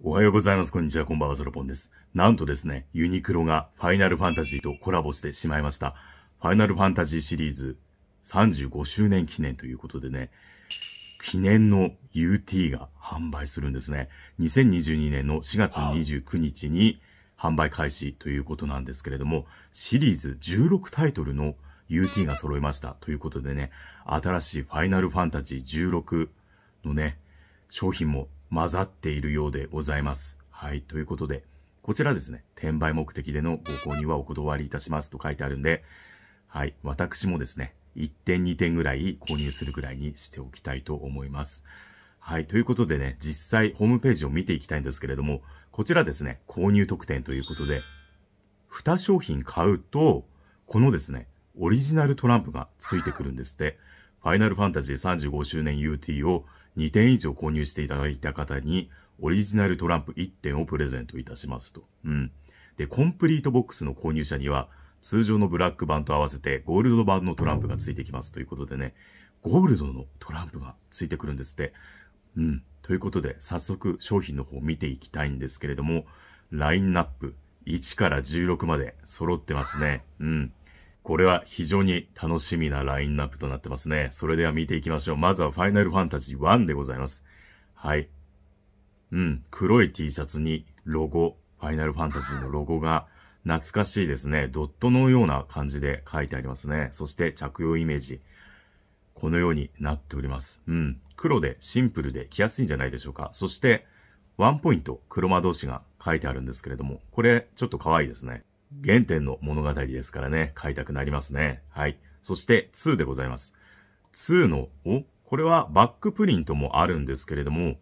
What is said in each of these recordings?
おはようございます。こんにちは。こんばんは。ソロポンです。なんとですね、ユニクロがファイナルファンタジーとコラボしてしまいました。ファイナルファンタジーシリーズ35周年記念ということでね、記念の UT が販売するんですね。2022年の4月29日に販売開始ということなんですけれども、シリーズ16タイトルの UT が揃いましたということでね、新しいファイナルファンタジー16のね、商品も混ざっているようでございます。はい。ということで、こちらですね、転売目的でのご購入はお断りいたしますと書いてあるんで、はい。私もですね、1点2点ぐらい購入するぐらいにしておきたいと思います。はい。ということでね、実際ホームページを見ていきたいんですけれども、こちらですね、購入特典ということで、2商品買うと、このですね、オリジナルトランプがついてくるんですって、ファイナルファンタジー35周年 UT を2点以上購入していただいた方に、オリジナルトランプ1点をプレゼントいたしますと。うん。で、コンプリートボックスの購入者には、通常のブラック版と合わせてゴールド版のトランプがついてきますということでね、ゴールドのトランプがついてくるんですって。うん。ということで、早速商品の方を見ていきたいんですけれども、ラインナップ1から16まで揃ってますね。うん。これは非常に楽しみなラインナップとなってますね。それでは見ていきましょう。まずはファイナルファンタジー1でございます。はい。うん、黒い T シャツにロゴ、ファイナルファンタジーのロゴが懐かしいですね。ドットのような感じで書いてありますね。そして着用イメージ。このようになっております。うん。黒でシンプルで着やすいんじゃないでしょうか。そして、ワンポイント、黒魔同士が書いてあるんですけれども、これちょっと可愛いですね。原点の物語ですからね、買いたくなりますね。はい。そして2でございます。2の、おこれはバックプリントもあるんですけれども、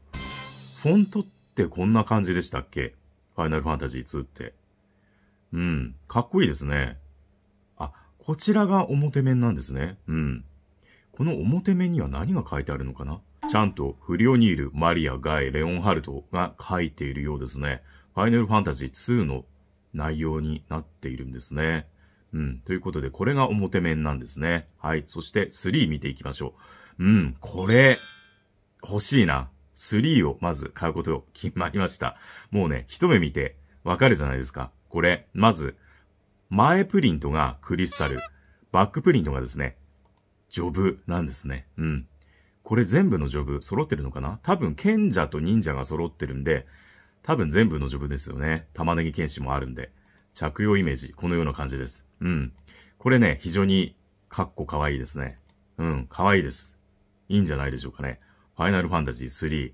フォントってこんな感じでしたっけファイナルファンタジー2って。うん、かっこいいですね。あ、こちらが表面なんですね。うん。この表面には何が書いてあるのかなちゃんとフリオニール、マリア、ガイ、レオンハルトが書いているようですね。ファイナルファンタジー2の内容になっているんですね。うん。ということで、これが表面なんですね。はい。そして3見ていきましょう。うん。これ、欲しいな。3をまず買うこと決まりました。もうね、一目見てわかるじゃないですか。これ、まず、前プリントがクリスタル、バックプリントがですね、ジョブなんですね。うん。これ全部のジョブ揃ってるのかな多分賢者と忍者が揃ってるんで、多分全部の序文ですよね。玉ねぎ剣士もあるんで。着用イメージ、このような感じです。うん。これね、非常に、かっこかわいいですね。うん、かわいいです。いいんじゃないでしょうかね。ファイナルファンタジー3。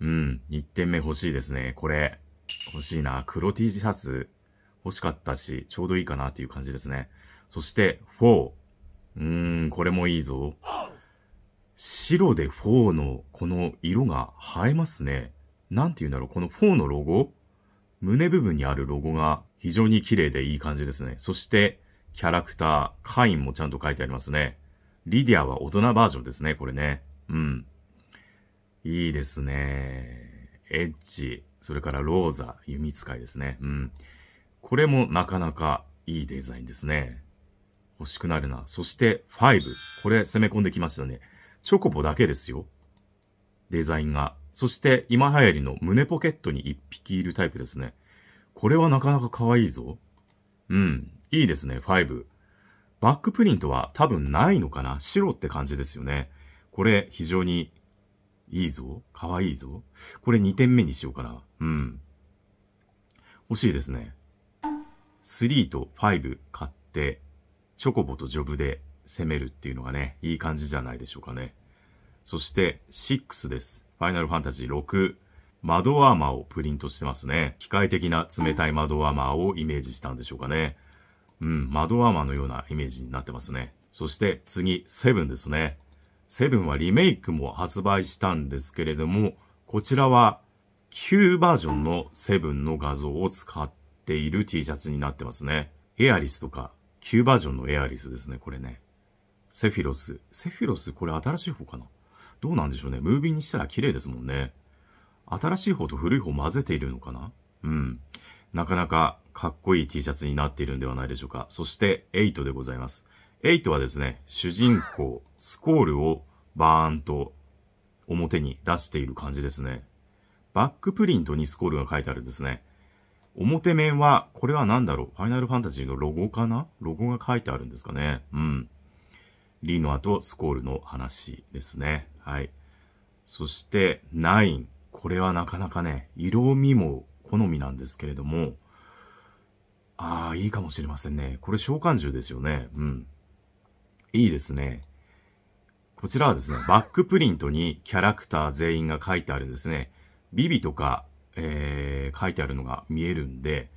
うん、1点目欲しいですね。これ、欲しいな。黒 T シャツ、欲しかったし、ちょうどいいかなっていう感じですね。そして、4。うーん、これもいいぞ。白で4のこの色が映えますね。なんて言うんだろう、この4のロゴ胸部分にあるロゴが非常に綺麗でいい感じですね。そして、キャラクター、カインもちゃんと書いてありますね。リディアは大人バージョンですね、これね。うん。いいですね。エッジ、それからローザ、弓使いですね。うん。これもなかなかいいデザインですね。欲しくなるな。そして、5。これ攻め込んできましたね。チョコボだけですよ。デザインが。そして今流行りの胸ポケットに1匹いるタイプですね。これはなかなか可愛いぞ。うん。いいですね、5。バックプリントは多分ないのかな白って感じですよね。これ非常にいいぞ。可愛いぞ。これ2点目にしようかな。うん。欲しいですね。3と5買って、チョコボとジョブで攻めるっていうのがね、いい感じじゃないでしょうかね。そして6です。ファイナルファンタジー6。窓アーマーをプリントしてますね。機械的な冷たい窓アーマーをイメージしたんでしょうかね。うん、窓アーマーのようなイメージになってますね。そして次、7ですね。7はリメイクも発売したんですけれども、こちらは旧バージョンの7の画像を使っている T シャツになってますね。エアリスとか、旧バージョンのエアリスですね、これね。セフィロス。セフィロス、これ新しい方かなどうなんでしょうね。ムービーにしたら綺麗ですもんね。新しい方と古い方混ぜているのかなうん。なかなかかっこいい T シャツになっているんではないでしょうか。そして、8でございます。8はですね、主人公、スコールをバーンと表に出している感じですね。バックプリントにスコールが書いてあるんですね。表面は、これは何だろうファイナルファンタジーのロゴかなロゴが書いてあるんですかね。うん。リーの後、スコールの話ですね。はい。そして、ナイン。これはなかなかね、色味も好みなんですけれども、ああ、いいかもしれませんね。これ召喚獣ですよね。うん。いいですね。こちらはですね、バックプリントにキャラクター全員が書いてあるんですね。ビビとか、えー、書いてあるのが見えるんで、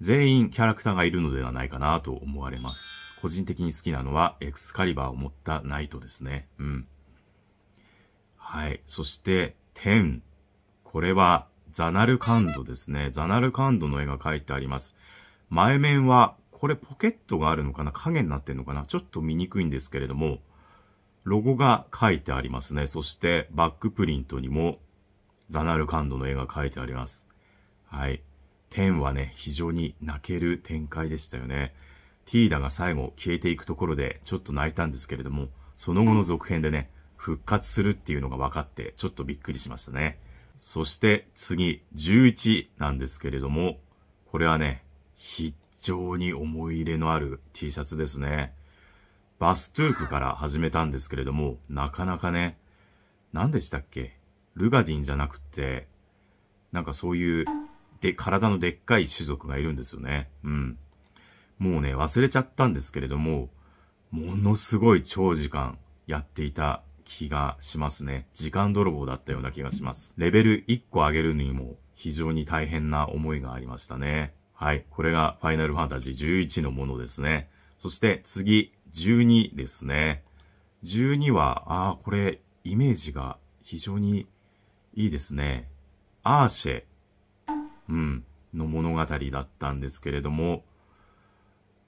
全員キャラクターがいるのではないかなと思われます。個人的に好きなのは、エクスカリバーを持ったナイトですね。うん。はい。そして、10。これは、ザナルカンドですね。ザナルカンドの絵が描いてあります。前面は、これポケットがあるのかな影になってるのかなちょっと見にくいんですけれども、ロゴが書いてありますね。そしてバックプリントにもザナルカンドの絵が書いてあります。はい。天はね、非常に泣ける展開でしたよね。ティーダが最後消えていくところでちょっと泣いたんですけれども、その後の続編でね、復活するっていうのが分かってちょっとびっくりしましたね。そして次、11なんですけれども、これはね、非常に思い入れのある T シャツですね。バストゥークから始めたんですけれども、なかなかね、何でしたっけルガディンじゃなくて、なんかそういう、で、体のでっかい種族がいるんですよね。うん。もうね、忘れちゃったんですけれども、ものすごい長時間やっていた気がしますね。時間泥棒だったような気がします。レベル1個上げるにも非常に大変な思いがありましたね。はい。これがファイナルファンタジー11のものですね。そして次、12ですね。12は、ああ、これ、イメージが非常にいいですね。アーシェ、うん、の物語だったんですけれども、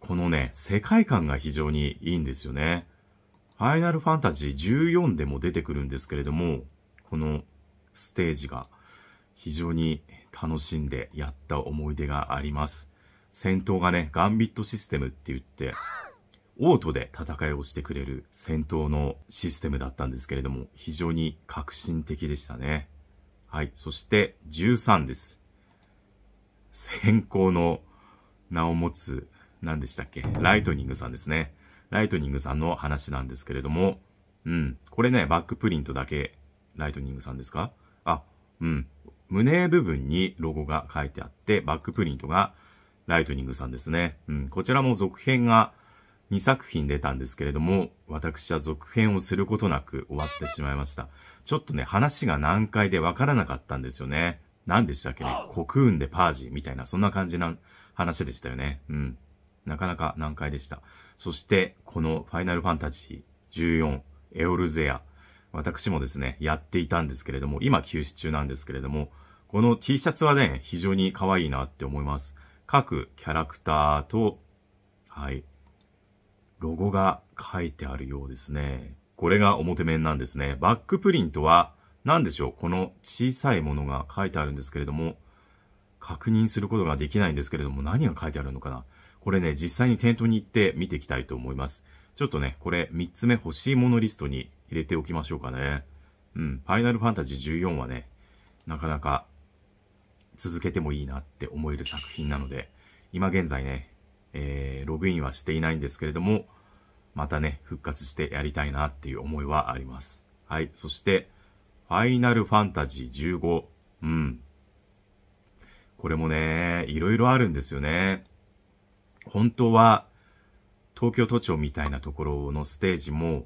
このね、世界観が非常にいいんですよね。ファイナルファンタジー14でも出てくるんですけれども、このステージが非常に楽しんでやった思い出があります。戦闘がね、ガンビットシステムって言って、オートで戦いをしてくれる戦闘のシステムだったんですけれども、非常に革新的でしたね。はい。そして13です。先行の名を持つ何でしたっけライトニングさんですね。ライトニングさんの話なんですけれども、うん。これね、バックプリントだけ、ライトニングさんですかあ、うん。胸部分にロゴが書いてあって、バックプリントがライトニングさんですね。うん。こちらも続編が2作品出たんですけれども、私は続編をすることなく終わってしまいました。ちょっとね、話が難解でわからなかったんですよね。何でしたっけねコクーンでパージみたいな、そんな感じな話でしたよね。うん。なかなか難解でした。そして、このファイナルファンタジー14、エオルゼア。私もですね、やっていたんですけれども、今休止中なんですけれども、この T シャツはね、非常に可愛いなって思います。各キャラクターと、はい、ロゴが書いてあるようですね。これが表面なんですね。バックプリントは、何でしょうこの小さいものが書いてあるんですけれども、確認することができないんですけれども、何が書いてあるのかなこれね、実際に店頭に行って見ていきたいと思います。ちょっとね、これ3つ目欲しいものリストに入れておきましょうかね。うん、ファイナルファンタジー14はね、なかなか続けてもいいなって思える作品なので、今現在ね、えー、ログインはしていないんですけれども、またね、復活してやりたいなっていう思いはあります。はい、そして、ファイナルファンタジー15。うん。これもね、いろいろあるんですよね。本当は東京都庁みたいなところのステージも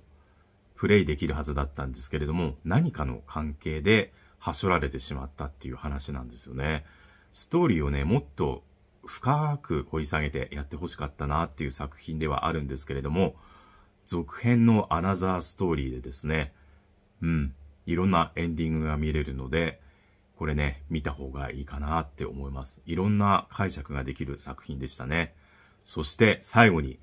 プレイできるはずだったんですけれども、何かの関係で端折られてしまったっていう話なんですよね。ストーリーをね、もっと深く掘り下げてやってほしかったなっていう作品ではあるんですけれども、続編のアナザーストーリーでですね、うん、いろんなエンディングが見れるので、これね、見た方がいいかなって思います。いろんな解釈ができる作品でしたね。そして最後に、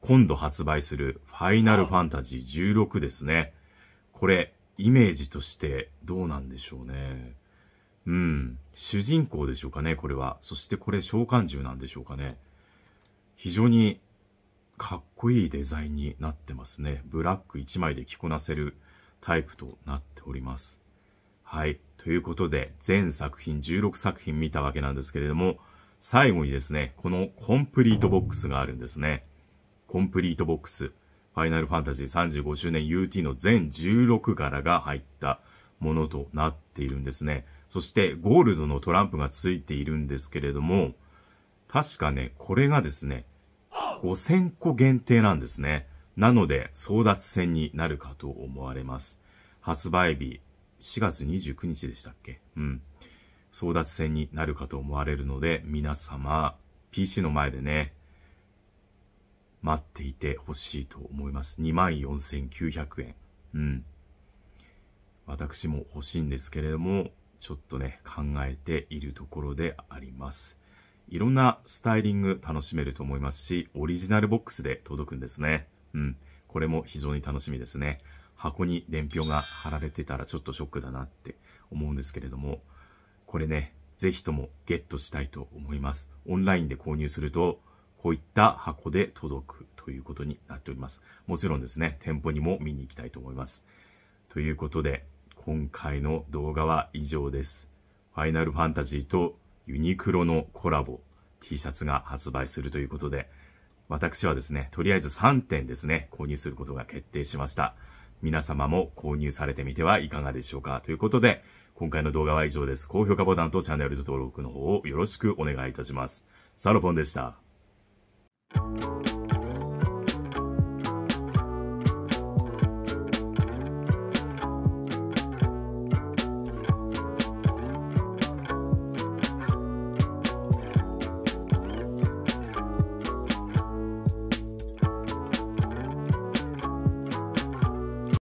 今度発売するファイナルファンタジー16ですね。これ、イメージとしてどうなんでしょうね。うん。主人公でしょうかね、これは。そしてこれ召喚獣なんでしょうかね。非常にかっこいいデザインになってますね。ブラック1枚で着こなせるタイプとなっております。はい。ということで、全作品16作品見たわけなんですけれども、最後にですね、このコンプリートボックスがあるんですね。コンプリートボックス。ファイナルファンタジー35周年 UT の全16柄が入ったものとなっているんですね。そしてゴールドのトランプがついているんですけれども、確かね、これがですね、5000個限定なんですね。なので、争奪戦になるかと思われます。発売日、4月29日でしたっけうん。争奪戦になるかと思われるので、皆様、PC の前でね、待っていてほしいと思います。24,900円。うん。私も欲しいんですけれども、ちょっとね、考えているところであります。いろんなスタイリング楽しめると思いますし、オリジナルボックスで届くんですね。うん。これも非常に楽しみですね。箱に伝票が貼られてたらちょっとショックだなって思うんですけれども、これね、ぜひともゲットしたいと思います。オンラインで購入すると、こういった箱で届くということになっております。もちろんですね、店舗にも見に行きたいと思います。ということで、今回の動画は以上です。ファイナルファンタジーとユニクロのコラボ T シャツが発売するということで、私はですね、とりあえず3点ですね、購入することが決定しました。皆様も購入されてみてはいかがでしょうかということで、今回の動画は以上です。高評価ボタンとチャンネル登録の方をよろしくお願いいたします。サロポンでした。